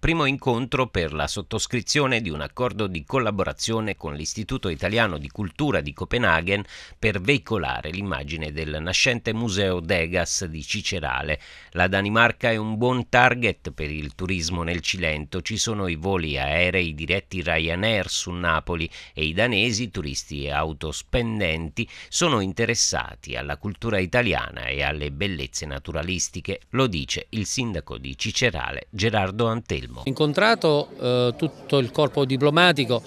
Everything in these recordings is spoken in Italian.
primo incontro per la sottoscrizione di un accordo di collaborazione con l'Istituto Italiano di Cultura di Copenaghen per veicolare l'immagine del nascente Museo Degas di Cicerale. La Danimarca è un buon target per il turismo nel Cilento, ci sono i voli aerei diretti Ryanair su Napoli e i danesi, turisti e autospendenti, sono interessati alla cultura italiana e alle bellezze naturalistiche, lo dice il sindaco di Cicerale Gerardo Antelmo. Ho incontrato eh, tutto il corpo diplomatico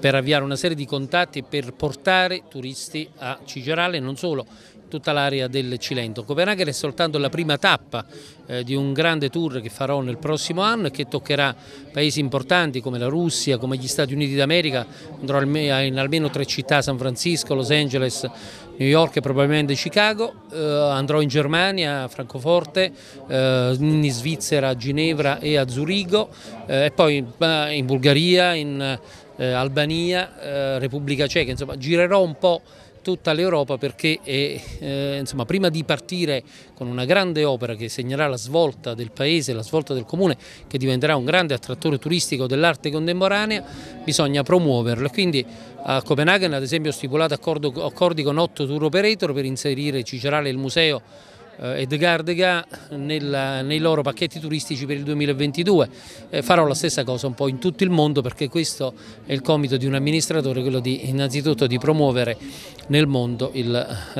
per avviare una serie di contatti per portare turisti a Cicerale non solo tutta l'area del Cilento. Copenaghen è soltanto la prima tappa eh, di un grande tour che farò nel prossimo anno e che toccherà paesi importanti come la Russia, come gli Stati Uniti d'America, andrò in almeno tre città, San Francisco, Los Angeles, New York e probabilmente Chicago, eh, andrò in Germania, a Francoforte, eh, in Svizzera, a Ginevra e a Zurigo eh, e poi in, in Bulgaria, in eh, Albania, eh, Repubblica Ceca, insomma girerò un po' tutta l'Europa perché è, eh, insomma, prima di partire con una grande opera che segnerà la svolta del paese, la svolta del comune, che diventerà un grande attrattore turistico dell'arte contemporanea, bisogna promuoverla. Quindi a Copenaghen ad esempio ho stipulato accordo, accordi con otto tour operator per inserire Cicerale e il museo eh, Edgar Degas nella, nei loro pacchetti turistici per il 2022. Eh, farò la stessa cosa un po' in tutto il mondo perché questo è il compito di un amministratore, quello di, innanzitutto di promuovere nel mondo eh,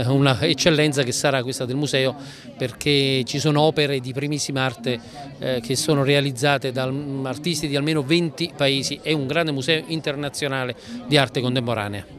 un'eccellenza che sarà questa del museo perché ci sono opere di primissima arte che sono realizzate da artisti di almeno 20 paesi, è un grande museo internazionale di arte contemporanea.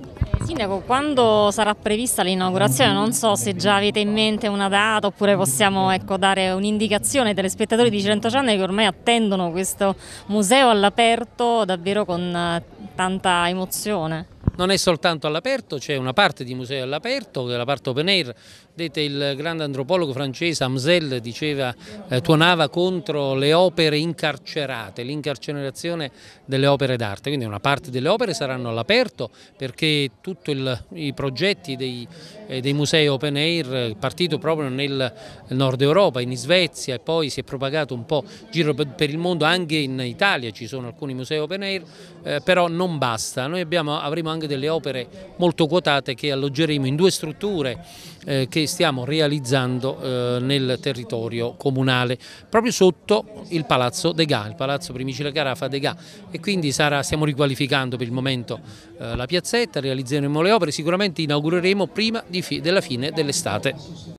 Sindaco, quando sarà prevista l'inaugurazione? Non so se già avete in mente una data oppure possiamo ecco, dare un'indicazione ai telespettatori di Centoceanne che ormai attendono questo museo all'aperto davvero con eh, tanta emozione non è soltanto all'aperto, c'è una parte di museo all'aperto, che la parte open air, vedete il grande antropologo francese Amsel diceva, eh, tuonava contro le opere incarcerate, l'incarcerazione delle opere d'arte, quindi una parte delle opere saranno all'aperto perché tutti i progetti dei, eh, dei musei open air eh, partito proprio nel nord Europa, in Svezia e poi si è propagato un po' giro per il mondo, anche in Italia ci sono alcuni musei open air, eh, però non basta, noi abbiamo, avremo anche valore delle opere molto quotate che alloggeremo in due strutture eh, che stiamo realizzando eh, nel territorio comunale, proprio sotto il Palazzo De Ga, il Palazzo Primicile Carafa De Ga e quindi sarà, stiamo riqualificando per il momento eh, la piazzetta, realizzeremo le opere, sicuramente inaugureremo prima fi della fine dell'estate.